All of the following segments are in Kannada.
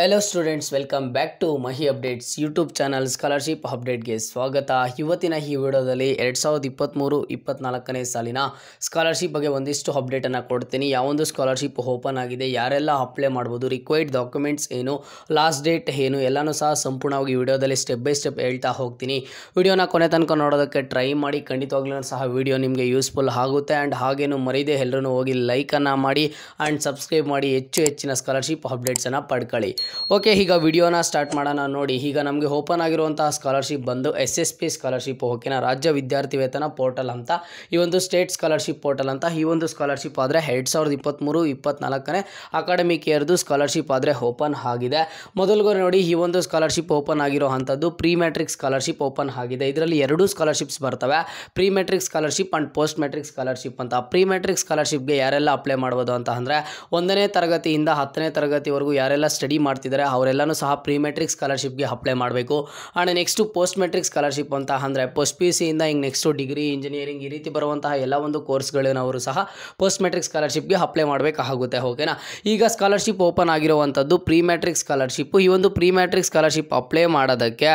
hello students welcome back to Mahi updates YouTube channel scholarship ಅಪ್ಡೇಟ್ಗೆ ಸ್ವಾಗತ ಇವತ್ತಿನ ಈ ವಿಡಿಯೋದಲ್ಲಿ ಎರಡು ಸಾವಿರದ ಇಪ್ಪತ್ತ್ಮೂರು ಇಪ್ಪತ್ತ್ನಾಲ್ಕನೇ ಸಾಲಿನ ಸ್ಕಾಲರ್ಶಿಪ್ ಬಗ್ಗೆ ಒಂದಿಷ್ಟು ಅಪ್ಡೇಟನ್ನು ಕೊಡ್ತೀನಿ ಯಾವೊಂದು ಸ್ಕಾಲರ್ಶಿಪ್ ಓಪನ್ ಆಗಿದೆ ಯಾರೆಲ್ಲ ಅಪ್ಲೈ ಮಾಡ್ಬೋದು ರಿಕ್ವೈರ್ಡ್ ಡಾಕ್ಯುಮೆಂಟ್ಸ್ ಏನು ಲಾಸ್ಟ್ ಡೇಟ್ ಏನು ಎಲ್ಲನೂ ಸಹ ಸಂಪೂರ್ಣವಾಗಿ ವಿಡಿಯೋದಲ್ಲಿ ಸ್ಟೆಪ್ ಬೈ ಸ್ಟೆಪ್ ಹೇಳ್ತಾ ಹೋಗ್ತೀನಿ ವಿಡಿಯೋನ ಕೊನೆ ತನಕ ನೋಡೋದಕ್ಕೆ ಟ್ರೈ ಮಾಡಿ ಖಂಡಿತವಾಗ್ಲೂ ಸಹ ವಿಡಿಯೋ ನಿಮಗೆ ಯೂಸ್ಫುಲ್ ಆಗುತ್ತೆ ಆ್ಯಂಡ್ ಹಾಗೇನು ಮರೀದೆ ಎಲ್ಲರೂ ಹೋಗಿ ಲೈಕನ್ನು ಮಾಡಿ ಆ್ಯಂಡ್ ಸಬ್ಸ್ಕ್ರೈಬ್ ಮಾಡಿ ಹೆಚ್ಚು ಹೆಚ್ಚಿನ ಸ್ಕಾಲರ್ಶಿಪ್ ಅಪ್ಡೇಟ್ಸನ್ನು ಪಡ್ಕೊಳ್ಳಿ ಓಕೆ ಈಗ ವಿಡಿಯೋನ ಸ್ಟಾರ್ಟ್ ಮಾಡೋಣ ನೋಡಿ ಈಗ ನಮಗೆ ಓಪನ್ ಆಗಿರುವಂತಹ ಸ್ಕಾಲರ್ಶಿಪ್ ಬಂದು ಎಸ್ ಎಸ್ ಪಿ ಸ್ಕಾಲರ್ಶಿಪ್ ಓಕೆನಾ ರಾಜ್ಯ ವಿದ್ಯಾರ್ಥಿ ವೇತನ ಪೋರ್ಟಲ್ ಅಂತ ಈ ಒಂದು ಸ್ಟೇಟ್ ಸ್ಕಾಲರ್ಶಿಪ್ ಪೋರ್ಟಲ್ ಅಂತ ಈ ಒಂದು ಸ್ಕಾಲರ್ಶಿಪ್ ಆದರೆ ಎರಡು ಸಾವಿರದ ಇಪ್ಪತ್ತ್ಮೂರು ಇಪ್ಪತ್ತ್ನಾಲ್ಕನೇ ಅಕಾಡೆಮಿಕ್ ಇಯರ್ದು ಸ್ಕಾಲರ್ಶಿಪ್ ಆದರೆ ಓಪನ್ ಆಗಿದೆ ಮೊದಲಿಗೆ ನೋಡಿ ಈ ಒಂದು ಸ್ಕಾಲರ್ಶಿಪ್ ಓಪನ್ ಆಗಿರೋ ಅಂಥದ್ದು ಪ್ರೀ ಮೆಟ್ರಿಕ್ ಸ್ಕಾಲರ್ಶಿಪ್ ಓಪನ್ ಆಗಿದೆ ಇದರಲ್ಲಿ ಎರಡೂ ಸ್ಕಾಲರ್ಶಿಪ್ಸ್ ಬರ್ತವೆ pre matric scholarship and post matric scholarship ಅಂತ ಪ್ರೀ ಮೆಟ್ರಿಕ್ ಸ್ಕಾಲರ್ಶಿಪ್ಗೆ ಯಾರೆಲ್ಲ ಅಪ್ಲೈ ಮಾಡ್ಬೋದು ಅಂತ ಅಂದರೆ ಒಂದನೇ ತರಗತಿಯಿಂದ ಹತ್ತನೇ ತರಗತಿವರೆಗೂ ಯಾರೆಲ್ಲ ಸ್ಟಡಿ ಮಾಡ್ತಿದ್ದಾರೆ ಅವರೆಲ್ಲನೂ ಸಹ ಪ್ರೀ ಮೆಟ್ರಿಕ್ ಸ್ಕಾಲರ್ಶಿಪ್ಗೆ ಅಪ್ಲೈ ಮಾಡಬೇಕು and next post matric scholarship ಅಂತ ಅಂದರೆ ಪೋಸ್ಟ್ ಪಿ ಯು ಸಿಯಿಂದ ಹಿಂಗೆ ನೆಕ್ಸ್ಟು ಡಿಗ್ರಿ ಇಂಜಿನಿಯರಿಂಗ್ ಈ ರೀತಿ ಬರುವಂತಹ ಎಲ್ಲ ಒಂದು ಗಳನ್ನ ಅವರು ಸಹ ಪೋಸ್ಟ್ ಮೆಟ್ರಿಕ್ ಸ್ಕಾಲರ್ಶಿಪ್ಗೆ ಅಪ್ಲೈ ಮಾಡಬೇಕಾಗುತ್ತೆ ಓಕೆನಾ ಈಗ ಸ್ಕಾಲರ್ಶಿಪ್ ಓಪನ್ ಆಗಿರುವಂಥದ್ದು ಪ್ರೀ ಮೆಟ್ರಿಕ್ ಸ್ಕಾಲರ್ಶಿಪ್ ಈ ಒಂದು ಪ್ರೀ ಮ್ಯಾಟ್ರಿಕ್ ಸ್ಕಾಲರ್ಶಿಪ್ ಅಪ್ಲೈ ಮಾಡೋದಕ್ಕೆ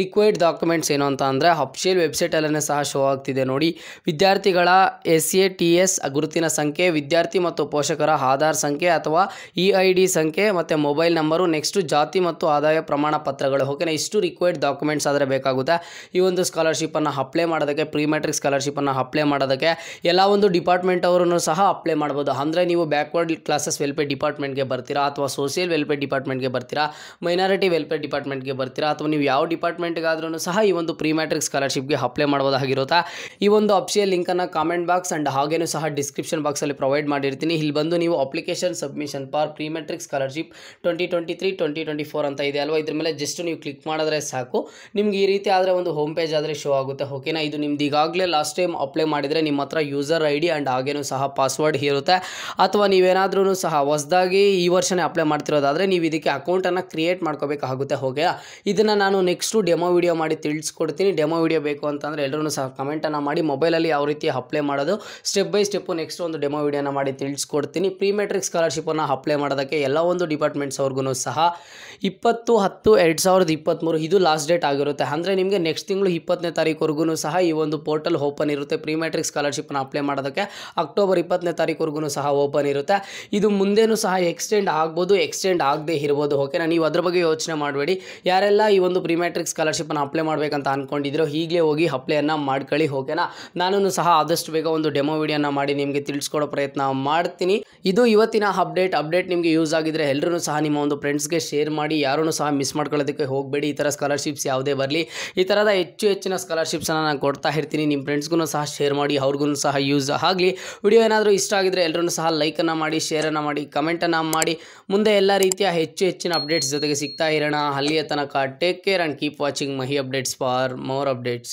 ರಿಕ್ವೈರ್ಡ್ ಡಾಕ್ಯುಮೆಂಟ್ಸ್ ಏನು ಅಂತ ಅಂದರೆ ಅಫ್ಷಿಯಲ್ ವೆಬ್ಸೈಟಲ್ಲೇ ಸಹ ಶೋ ಆಗ್ತಿದೆ ನೋಡಿ ವಿದ್ಯಾರ್ಥಿಗಳ ಎಸ್ ಎ ಟಿ ಎಸ್ ಗುರುತಿನ ಸಂಖ್ಯೆ ವಿದ್ಯಾರ್ಥಿ ಮತ್ತು ಪೋಷಕರ ಆಧಾರ್ ಸಂಖ್ಯೆ ಅಥವಾ ಇ ಐ ಡಿ ಸಂಖ್ಯೆ ಮತ್ತು ಮೊಬೈಲ್ ನಂಬರ್ ನೆಕ್ಸ್ಟ್ ಜಾತಿ ಮತ್ತು ಆದಾಯ ಪ್ರಮಾಣ ಪತ್ರಗಳು ಓಕೆನಾ ಇಷ್ಟು ರಿಕ್ವೈರ್ಡ್ ಡಾಕ್ಯುಮೆಂಟ್ಸ್ ಆದರೆ ಬೇಕಾಗುತ್ತೆ ಈ ಒಂದು ಸ್ಕಾಲರ್ಶಿಪ್ಪನ್ನು ಅಪ್ಲೈ ಮಾಡೋದಕ್ಕೆ ಪ್ರೀ ಮೆಟ್ರಿಕ್ ಸ್ಕಾಲರ್ಶಿಪ್ಪನ್ನು ಅಪ್ಲೈ ಮಾಡೋದಕ್ಕೆ ಎಲ್ಲ ಒಂದು ಡಿಪಾರ್ಟ್ಮೆಂಟ್ ಅವರನ್ನು ಸಹ ಅಪ್ಲೈ ಮಾಡ್ಬೋದು ಅಂದರೆ ನೀವು ಬ್ಯಾಕ್ವರ್ಡ್ ಕ್ಲಾಸಸ್ ವೆಲ್ಫೇರ್ ಡಿಪಾರ್ಟ್ಮೆಂಟ್ಗೆ ಬರ್ತೀರಾ ಅಥವಾ ಸೋಷಿಯಲ್ ವೆಲ್ಫೇರ್ ಡಿಪಾರ್ಟ್ಮೆಂಟ್ಗೆ ಬರ್ತೀರಾ ಮೈನಾರಿಟಿ ವೆಲ್ಫೇರ್ ಡಿಪಾರ್ಟ್ಮೆಂಟ್ಗೆ ಬರ್ತೀರಾ ಅಥವಾ ನೀವು ಯಾವ ಡಿಪಾರ್ಟ್ಮೆಂಟ್ಗಾದ್ರೂ ಸಹ ಈ ಒಂದು ಪ್ರೀ ಮ್ಯಾಟ್ರಿಕ್ ಸ್ಕಾಲರ್ಶಿಪ್ಗೆ ಅಪ್ಲೈ ಮಾಡ್ಬೋದಾಗಿರುತ್ತಾ ಈ ಒಂದು ಲಿಂಕ್ ಲಿಂಕನ್ನು ಕಾಮೆಂಟ್ ಬಾಕ್ಸ್ ಆ್ಯಂಡ್ ಹಾಗೇನೂ ಸಹ ಡಿಸ್ಕ್ರಿಪ್ಷನ್ ಬಾಕ್ಸಲ್ಲಿ ಪ್ರೊವೈಡ್ ಮಾಡಿರ್ತೀನಿ ಇಲ್ಲಿ ಬಂದು ನೀವು application submission for pre matric scholarship twenty twenty twenty three twenty twenty four ಅಂತ ಇದೆ ಅಲ್ವಾ ಇದ್ರ ಮೇಲೆ ಜಸ್ಟ್ ನೀವು ಕ್ಲಿಕ್ ಮಾಡಿದ್ರೆ ಸಾಕು ನಿಮ್ಗೆ ಈ ರೀತಿ ಆದರೆ ಒಂದು ಹೋಮ್ ಪೇಜ್ ಆದರೆ ಶೋ ಆಗುತ್ತೆ ಓಕೆನಾ ಇದು ನಿಮ್ದು ಈಗಾಗಲೇ ಲಾಸ್ಟ್ ಟೈಮ್ ಅಪ್ಲೈ ಮಾಡಿದರೆ ನಿಮ್ಮ ಹತ್ರ ಯೂಸರ್ ಐ ಡಿ ಆ್ಯಂಡ್ ಹಾಗೇನೂ ಸಹ ಪಾಸ್ವರ್ಡ್ ಇರುತ್ತೆ ಅಥವಾ ನೀವೇನಾದ್ರೂ ಸಹ ಹೊಸದಾಗಿ ಈ ವರ್ಷನೇ ಅಪ್ಲೈ ಮಾಡ್ತಿರೋದಾದರೆ ನೀವು ಇದಕ್ಕೆ ಅಕೌಂಟನ್ನು ಕ್ರಿಯೇಟ್ ಮಾಡ್ಕೋಬೇಕಾಗುತ್ತೆ ಓಕೆ ಇದನ್ನು ನಾನು ನೆಕ್ಸ್ಟು ಡೆಮೋ ವಿಡಿಯೋ ಮಾಡಿ ತಿಳಿಸ್ಕೊಡ್ತೀನಿ ಡೆಮೋ ವಿಡಿಯೋ ಬೇಕು ಅಂತಂದರೆ ಎಲ್ಲರೂ ಸಹ ಕಮೆಂಟನ್ನು ಮಾಡಿ ಮೊಬೈಲಲ್ಲಿ ಯಾವ ರೀತಿ ಅಪ್ಲೈ ಮಾಡೋದು ಸ್ಟೆಪ್ ಬೈ ಸ್ಟೆಪ್ಪು ನೆಕ್ಸ್ಟ್ ಒಂದು ಡೆಮೋ ವಿಡಿಯೋನ ಮಾಡಿ ತಿಳಿಸ್ಕೊಡ್ತೀನಿ ಪ್ರೀ ಮೆಟ್ರಿಕ್ ಸ್ಕಾಲರ್ಶಿಪ್ಪನ್ನು ಅಪ್ಲೈ ಮಾಡೋದಕ್ಕೆ ಎಲ್ಲ ಒಂದು ಡಿಪಾರ್ಟ್ಮೆಂಟ್ಸ್ ಅವ್ರಿಗೂ ಸಹ ಇಪ್ಪತ್ತು ಹತ್ತು ಎರಡು ಸಾವಿರದ ಇಪ್ಪತ್ತ್ಮೂರು ಇದು ಲಾಸ್ಟ್ ಡೇಟ್ ಆಗಿರುತ್ತೆ ಅಂದರೆ ನಿಮಗೆ ನೆಕ್ಸ್ಟ್ ತಿಂಗಳು ಇಪ್ಪತ್ತನೇ ತಾರೀಕುವರೆಗೂ ಸಹ ಈ ಒಂದು ಪೋರ್ಟಲ್ ಓಪನ್ ಇರುತ್ತೆ ಪ್ರೀ ಮ್ಯಾಟ್ರಿಕ್ ಸ್ಕಾಲರ್ಶಿಪ್ನ ಅಪ್ಲೈ ಮಾಡೋದಕ್ಕೆ ಅಕ್ಟೋಬರ್ ಇಪ್ಪತ್ತನೇ ತಾರೀಕುವರೆಗೂ ಸಹ ಓಪನ್ ಇರುತ್ತೆ ಇದು ಮುಂದೇನೂ ಸಹ ಎಕ್ಸ್ಟೆಂಡ್ ಆಗ್ಬೋದು ಎಕ್ಸ್ಟೆಂಡ್ ಆಗದೆ ಇರ್ಬೋದು ಓಕೆನಾ ನೀವು ಅದ್ರ ಬಗ್ಗೆ ಯೋಚನೆ ಮಾಡಬೇಡಿ ಯಾರೆಲ್ಲ ಈ ಒಂದು ಪ್ರೀ ಮ್ಯಾಟ್ರಿಕ್ ಸ್ಕಾಲರ್ಶಿಪ್ನ ಅಪ್ಲೈ ಮಾಡಬೇಕಂತ ಅಂದ್ಕೊಂಡಿದ್ರು ಹೀಗೆ ಹೋಗಿ ಅಪ್ಲೈಯನ್ನು ಮಾಡ್ಕೊಳ್ಳಿ ಓಕೆನಾ ನಾನು ಸಹ ಆದಷ್ಟು ಬೇಗ ಒಂದು ಡೆಮೋ ವಿಡಿಯೋನ ಮಾಡಿ ನಿಮಗೆ ತಿಳಿಸ್ಕೊಡೋ ಪ್ರಯತ್ನ ಮಾಡ್ತೀನಿ ಇದು ಇವತ್ತಿನ ಅಪ್ಡೇಟ್ ಅಪ್ಡೇಟ್ ನಿಮಗೆ ಯೂಸ್ ಆಗಿದ್ರೆ ಎಲ್ಲರೂ ಸಹ ನಿಮ್ಮ ಒಂದು ಫ್ರೆಂಡ್ಸ್ಗೆ ಶೇರ್ ಮಾಡಿ ಯಾರೂ ಸಹ ಮಿಸ್ ಮಾಡ್ಕೊಳ್ಳೋದಕ್ಕೆ ಹೋಗಬೇಡಿ ಈ ಥರ ಸ್ಕಾಲರ್ಶಿಪ್ಸ್ ಯಾವುದೇ ಬರಲಿ ಈ ಥರದ ಹೆಚ್ಚು ಹೆಚ್ಚಿನ ಸ್ಕಾಲರ್ಶಿಪ್ಸನ್ನು ನಾನು ಕೊಡ್ತಾ ಇರ್ತೀನಿ ನಿಮ್ಮ ಫ್ರೆಂಡ್ಸ್ಗೂ ಸಹ ಶೇರ್ ಮಾಡಿ ಅವ್ರಿಗೂ ಸಹ ಯೂಸ್ ಆಗಲಿ ವಿಡಿಯೋ ಏನಾದರೂ ಇಷ್ಟ ಆಗಿದ್ರೆ ಎಲ್ಲರೂ ಸಹ ಲೈಕನ್ನು ಮಾಡಿ ಶೇರನ್ನು ಮಾಡಿ ಕಮೆಂಟನ್ನು ಮಾಡಿ ಮುಂದೆ ಎಲ್ಲ ರೀತಿಯ ಹೆಚ್ಚು ಹೆಚ್ಚಿನ ಅಪ್ಡೇಟ್ಸ್ ಜೊತೆಗೆ ಸಿಗ್ತಾ ಇರೋಣ ಅಲ್ಲಿಯ ತನಕ take care and keep watching Mahi updates for more updates